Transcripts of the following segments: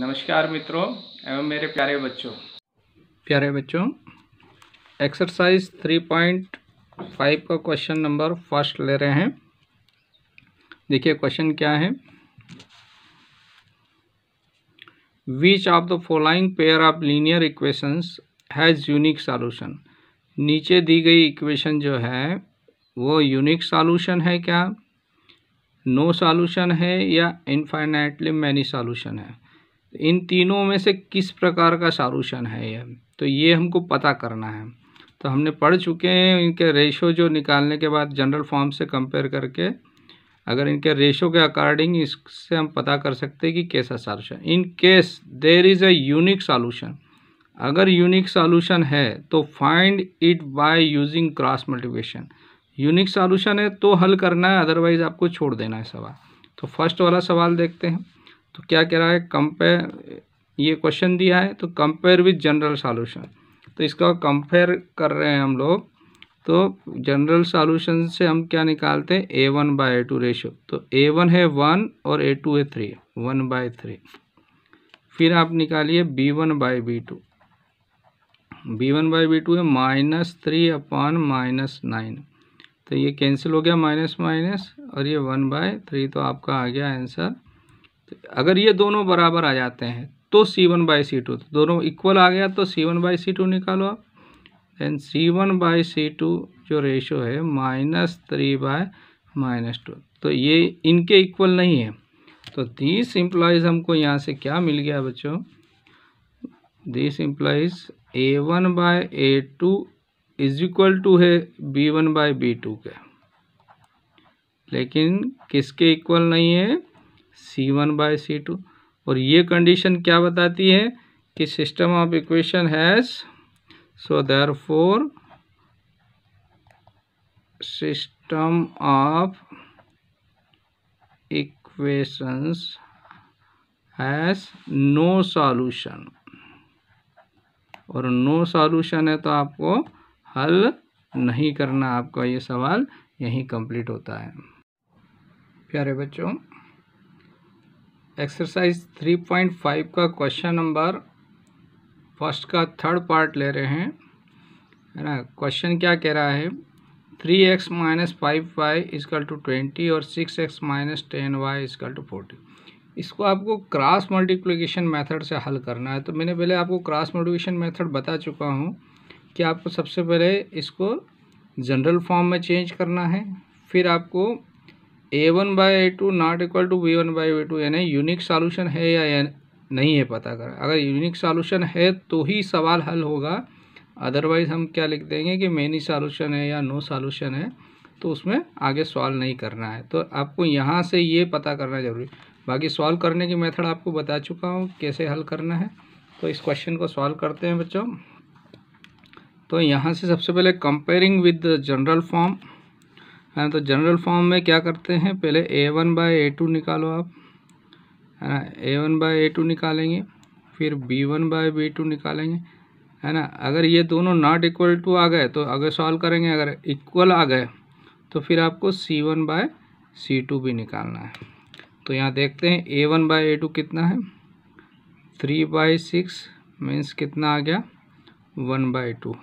नमस्कार मित्रों एवं मेरे प्यारे बच्चों प्यारे बच्चों एक्सरसाइज थ्री पॉइंट फाइव का क्वेश्चन नंबर फर्स्ट ले रहे हैं देखिए क्वेश्चन क्या है which of the following pair of linear equations has unique solution नीचे दी गई इक्वेशन जो है वो यूनिक सॉल्यूशन है क्या नो no सॉल्यूशन है या इनफाइनाइटली मैनी सॉल्यूशन है इन तीनों में से किस प्रकार का सारूशन है यह तो ये हमको पता करना है तो हमने पढ़ चुके हैं इनके रेशो जो निकालने के बाद जनरल फॉर्म से कंपेयर करके अगर इनके रेशो के अकॉर्डिंग इससे हम पता कर सकते हैं कि कैसा solution in case there is a unique solution अगर यूनिक सॉल्यूशन है तो find it by using cross multiplication unique solution है तो हल करना है अदरवाइज़ आपको छोड़ देना है सवाल तो फर्स्ट वाला सवाल देखते हैं तो क्या कह रहा है कंपेयर ये क्वेश्चन दिया है तो कंपेयर विथ जनरल सॉल्यूशन तो इसका कंपेयर कर रहे हैं हम लोग तो जनरल सॉल्यूशन से हम क्या निकालते हैं A one by A two ratio तो ए वन है वन और ए टू है थ्री वन बाय थ्री फिर आप निकालिए B one by B two B one by B two है minus three upon minus nine तो ये कैंसिल हो गया माइनस माइनस और ये वन बाय थ्री तो आपका आ गया आंसर तो अगर ये दोनों बराबर आ जाते हैं तो C one by C two दोनों इक्वल आ गया तो C one by C two निकालो आप then C one by C two जो रेशो है minus three by minus two तो ये इनके इक्वल नहीं है तो दिस इम्प्लाइज हमको यहाँ से क्या मिल गया बच्चों this implies A one by A two is equal to है B one by B two के लेकिन किसके इक्वल नहीं है C one by C two और ये कंडीशन क्या बताती है कि system of equation has therefore system of equations has no solution और नो सॉल्यूशन है तो आपको हल नहीं करना आपका ये सवाल यहीं कंप्लीट होता है प्यारे बच्चों एक्सरसाइज 3.5 का क्वेश्चन नंबर फर्स्ट का थर्ड पार्ट ले रहे हैं है ना क्वेश्चन क्या कह रहा है three x minus five y is equal to twenty और six x minus ten y is equal to forty इसको आपको क्रॉस मल्टीप्लिकेशन मेथड से हल करना है तो मैंने पहले आपको क्रॉस मल्टीप्लिकेशन मेथड बता चुका हूँ कि आपको सबसे पहले इसको जनरल फॉर्म में चेंज करना है फिर आपको A one by A two not equal to B one by B two यानी यूनिक सॉल्यूशन है या नहीं है पता कर अगर यूनिक सॉल्यूशन है तो ही सवाल हल होगा अदरवाइज़ हम क्या लिख देंगे कि मेनी सॉल्यूशन है या नो सॉल्यूशन है तो उसमें आगे सॉल्व नहीं करना है तो आपको यहाँ से ये पता करना जरूरी बाकी सॉल्व करने की मेथड आपको बता चुका हूँ कैसे हल करना है तो इस क्वेश्चन को सॉल्व करते हैं बच्चों तो यहाँ से सबसे पहले कंपेयरिंग विद जनरल फॉर्म है ना तो जनरल फॉर्म में क्या करते हैं पहले A one by A two निकालो आप है ना A one by A two निकालेंगे फिर B one by B two निकालेंगे है ना अगर ये दोनों नॉट इक्वल टू आ गए तो अगर सॉल्व करेंगे अगर इक्वल आ गए तो फिर आपको C one by C two भी निकालना है तो यहाँ देखते हैं A one by A two कितना है थ्री बाई सिक्स मीन्स कितना आ गया वन बाई टू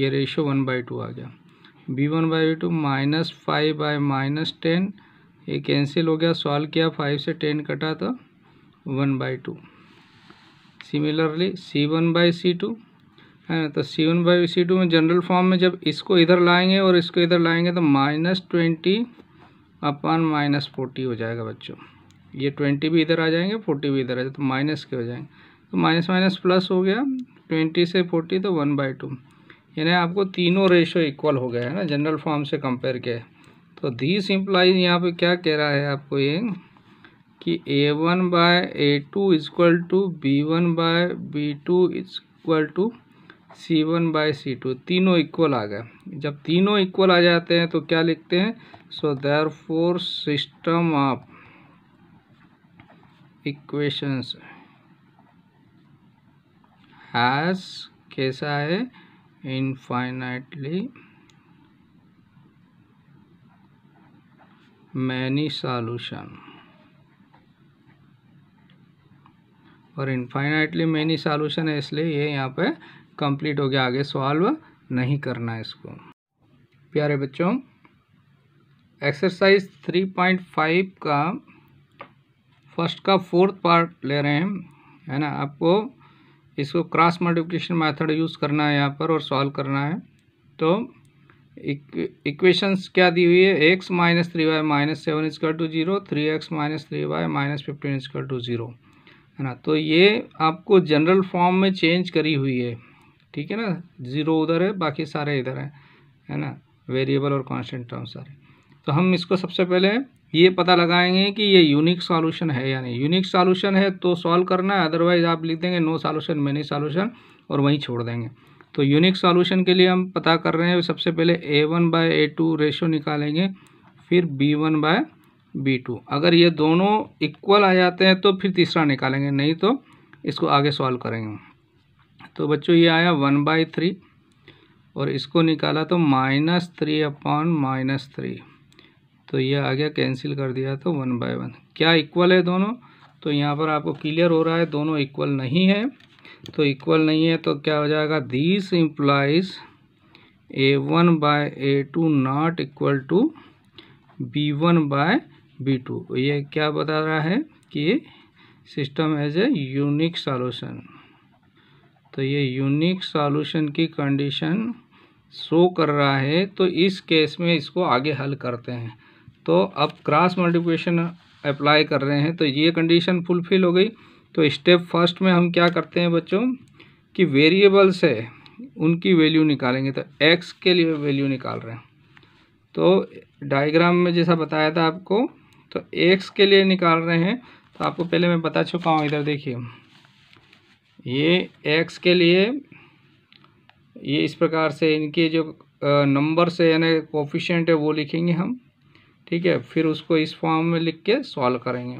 ये रेशो वन बाई टू आ गया B one by two minus five by minus ten ये कैंसिल हो गया सॉल्व किया फाइव से टेन कटा तो one by two similarly C one by C two है ना तो C one by C two में जनरल फॉर्म में जब इसको इधर लाएंगे और इसको इधर लाएंगे तो minus twenty upon minus forty हो जाएगा बच्चों ये ट्वेंटी भी इधर आ जाएंगे फोर्टी भी इधर आ जाएंगे तो माइनस के हो जाएंगे तो माइनस माइनस प्लस हो गया ट्वेंटी से फोर्टी तो वन बाई टू यानी आपको तीनों रेशो इक्वल हो गया है ना जनरल फॉर्म से कंपेयर के तो दिस इम्प्लाइज यहाँ पे क्या कह रहा है आपको ये कि A one by A two is equal to B one by B two is equal to C one by C two तीनों इक्वल आ गए जब तीनों इक्वल आ जाते हैं तो क्या लिखते हैं so therefore system of equations has कैसा है infinitely many solution और इनफाइनाइटली मैनी सॉल्यूशन है इसलिए ये यहाँ पे कंप्लीट हो गया आगे सॉल्व नहीं करना है इसको प्यारे बच्चों एक्सरसाइज 3.5 का फर्स्ट का फोर्थ पार्ट ले रहे हैं है ना आपको इसको क्रॉस मल्टीप्लिकेशन मेथड यूज़ करना है यहाँ पर और सॉल्व करना है तो इक्वेशंस क्या दी हुई है x minus three y minus seven इसका to zero three x minus three y minus fifteen इसका टू जीरो है ना तो ये आपको जनरल फॉर्म में चेंज करी हुई है ठीक है ना जीरो उधर है बाकी सारे इधर हैं है ना वेरिएबल और कॉन्स्टेंट टर्म सारे तो हम इसको सबसे पहले ये पता लगाएंगे कि ये यूनिक सॉल्यूशन है या नहीं यूनिक सॉल्यूशन है तो सॉल्व करना है अदरवाइज आप लिख देंगे नो सॉल्यूशन मैनी सॉल्यूशन और वहीं छोड़ देंगे तो यूनिक सॉल्यूशन के लिए हम पता कर रहे हैं सबसे पहले A one by A two ratio निकालेंगे फिर B one by B two अगर ये दोनों इक्वल आ जाते हैं तो फिर तीसरा निकालेंगे नहीं तो इसको आगे सॉल्व करेंगे तो बच्चों ये आया वन बाई थ्री और इसको निकाला तो minus three upon minus three तो ये आ गया कैंसिल कर दिया तो वन बाय वन क्या इक्वल है दोनों तो यहाँ पर आपको क्लियर हो रहा है दोनों इक्वल नहीं है तो इक्वल नहीं है तो क्या हो जाएगा this implies A one by A two not equal to B one by B two ये क्या बता रहा है कि system has a unique solution तो ये यूनिक सॉल्यूशन की कंडीशन शो कर रहा है तो इस केस में इसको आगे हल करते हैं तो अब क्रॉस मल्टीप्लिकेशन अप्लाई कर रहे हैं तो ये कंडीशन फुलफिल हो गई तो स्टेप फर्स्ट में हम क्या करते हैं बच्चों कि वेरिएबल्स है उनकी वैल्यू निकालेंगे तो एक्स के लिए वैल्यू निकाल रहे हैं तो डायग्राम में जैसा बताया था आपको तो एक्स के लिए निकाल रहे हैं तो आपको पहले मैं बता चुका हूँ इधर देखिए ये एक्स के लिए ये इस प्रकार से इनके जो नंबर से यानी कोफिशेंट है वो लिखेंगे हम ठीक है फिर उसको इस फॉर्म में लिख के सॉल्व करेंगे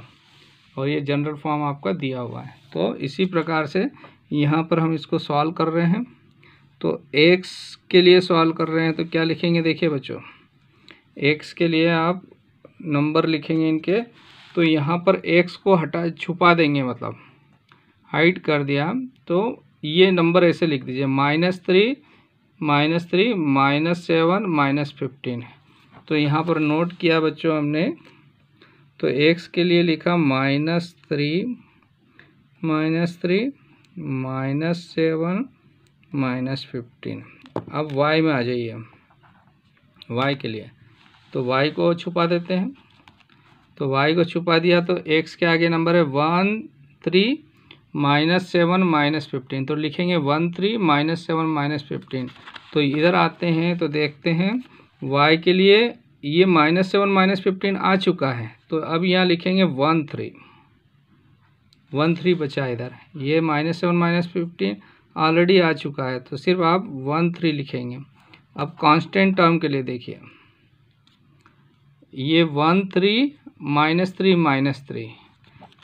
और ये जनरल फॉर्म आपका दिया हुआ है तो इसी प्रकार से यहाँ पर हम इसको सॉल्व कर रहे हैं तो एक्स के लिए सॉल्व कर रहे हैं तो क्या लिखेंगे देखिए बच्चों एक्स के लिए आप नंबर लिखेंगे इनके तो यहाँ पर एक्स को हटा छुपा देंगे मतलब हाइट कर दिया तो ये नंबर ऐसे लिख दीजिए minus three minus three minus seven minus fifteen है तो यहाँ पर नोट किया बच्चों हमने तो एक्स के लिए लिखा minus three minus three minus seven minus fifteen अब वाई में आ जाइए वाई के लिए तो वाई को छुपा देते हैं तो वाई को छुपा दिया तो एक्स के आगे नंबर है one three minus seven minus fifteen तो लिखेंगे one three minus seven minus fifteen तो इधर आते हैं तो देखते हैं वाई के लिए ये माइनस सेवन माइनस फिफ्टीन आ चुका है तो अब यहाँ लिखेंगे वन थ्री वन थ्री बचा इधर ये minus seven minus fifteen already आ चुका है तो सिर्फ आप वन थ्री लिखेंगे अब कांस्टेंट टर्म के लिए देखिए ये one three minus three minus three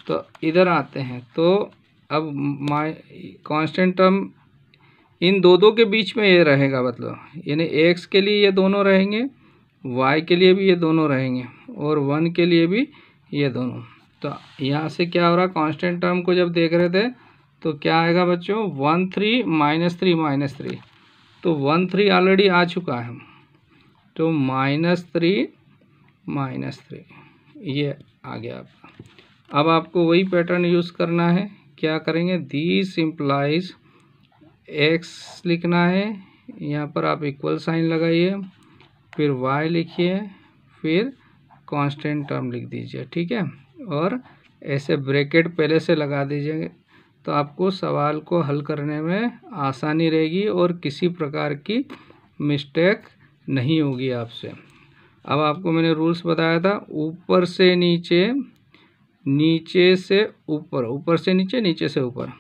तो इधर आते हैं तो अब माइ कॉन्स्टेंट टर्म इन दो दो के बीच में ये रहेगा मतलब यानी एक्स के लिए ये दोनों रहेंगे वाई के लिए भी ये दोनों रहेंगे और वन के लिए भी ये दोनों तो यहाँ से क्या हो रहा कांस्टेंट टर्म को जब देख रहे थे तो क्या आएगा बच्चों one three minus three minus three तो वन थ्री ऑलरेडी आ चुका है तो माइनस थ्री माइनस थ्री ये आ गया आपका अब आपको वही पैटर्न यूज़ करना है क्या करेंगे दीज इम्प्लाइज़ एक्स लिखना है यहाँ पर आप इक्वल साइन लगाइए फिर वाई लिखिए फिर कांस्टेंट टर्म लिख दीजिए ठीक है और ऐसे ब्रैकेट पहले से लगा दीजिए तो आपको सवाल को हल करने में आसानी रहेगी और किसी प्रकार की मिस्टेक नहीं होगी आपसे अब आपको मैंने रूल्स बताया था ऊपर से नीचे नीचे से ऊपर ऊपर से नीचे नीचे से ऊपर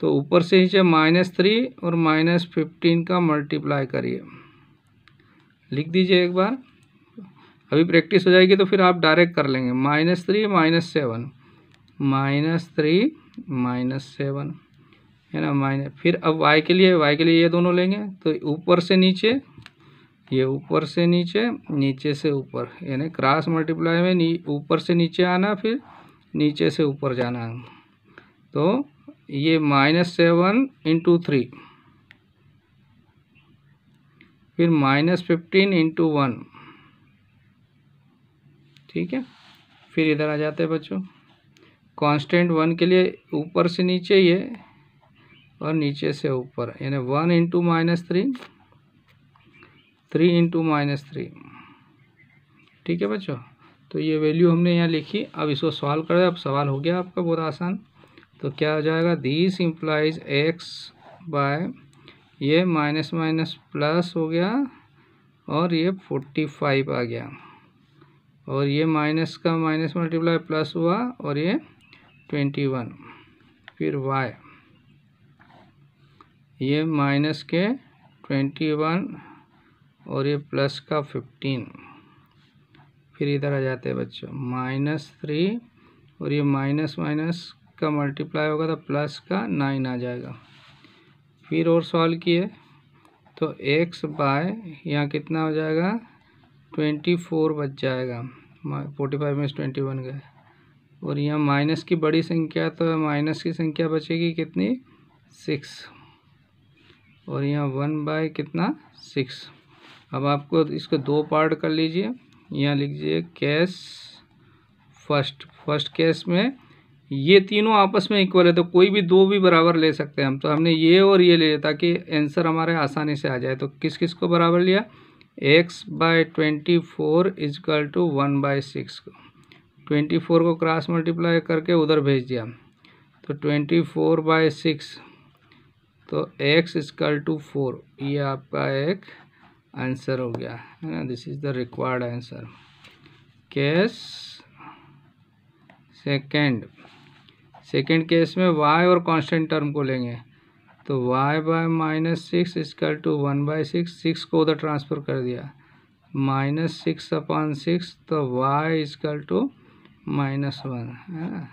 तो ऊपर से नीचे माइनस थ्री और माइनस फिफ्टीन का मल्टीप्लाई करिए लिख दीजिए एक बार अभी प्रैक्टिस हो जाएगी तो फिर आप डायरेक्ट कर लेंगे minus three minus seven minus three minus seven है ना माइनस फिर अब वाई के लिए वाई के लिए ये दोनों लेंगे तो ऊपर से नीचे ये ऊपर से नीचे नीचे से ऊपर यानी क्रॉस मल्टीप्लाई में ऊपर से नीचे आना फिर नीचे से ऊपर जाना तो ये माइनस सेवन इंटू थ्री फिर माइनस फिफ्टीन इंटू वन ठीक है फिर इधर आ जाते हैं बच्चों कांस्टेंट वन के लिए ऊपर से नीचे ये और नीचे से ऊपर यानी one into minus three three into minus three ठीक है बच्चों तो ये वैल्यू हमने यहाँ लिखी अब इसको सॉल्व करें अब सवाल हो गया आपका बहुत आसान तो क्या हो जाएगा दिस इम्प्लाइज एक्स बाय ये माइनस माइनस प्लस हो गया और ये फोर्टी फाइव आ गया और ये माइनस का माइनस मल्टीप्लाई प्लस हुआ और ये ट्वेंटी वन फिर वाई ये माइनस के ट्वेंटी वन और ये प्लस का फिफ्टीन फिर इधर आ जाते हैं बच्चों माइनस थ्री और ये माइनस माइनस का मल्टीप्लाई होगा तो प्लस का नाइन आ जाएगा फिर और सॉल्व किए तो एक्स बाय यहाँ कितना हो जाएगा ट्वेंटी फोर बच जाएगा फोर्टी फाइव में ट्वेंटी वन गए और यहाँ माइनस की बड़ी संख्या तो माइनस की संख्या बचेगी कितनी सिक्स और यहाँ वन बाय कितना सिक्स अब आपको इसको दो पार्ट कर लीजिए यहाँ लिख दीजिए कैश फर्स्ट फर्स्ट कैश में ये तीनों आपस में इक्वल है तो कोई भी दो भी बराबर ले सकते हैं हम तो हमने ये और ये ले लिया ताकि आंसर हमारे आसानी से आ जाए तो किस किस को बराबर लिया x by twenty four is equal to one by six को ट्वेंटी फोर को क्रॉस मल्टीप्लाई करके उधर भेज दिया तो ट्वेंटी फोर बाय सिक्स तो एक्स इजकल टू फोर ये आपका एक आंसर हो गया है ना this is the required answer case second second case में वाई और कांस्टेंट टर्म को लेंगे तो y by minus six is equal to one by six six को उधर ट्रांसफ़र कर दिया माइनस सिक्स अपॉन सिक्स तो y is equal to minus one है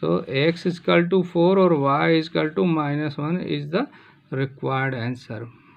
so x is equal to four और y is equal to minus one is the required answer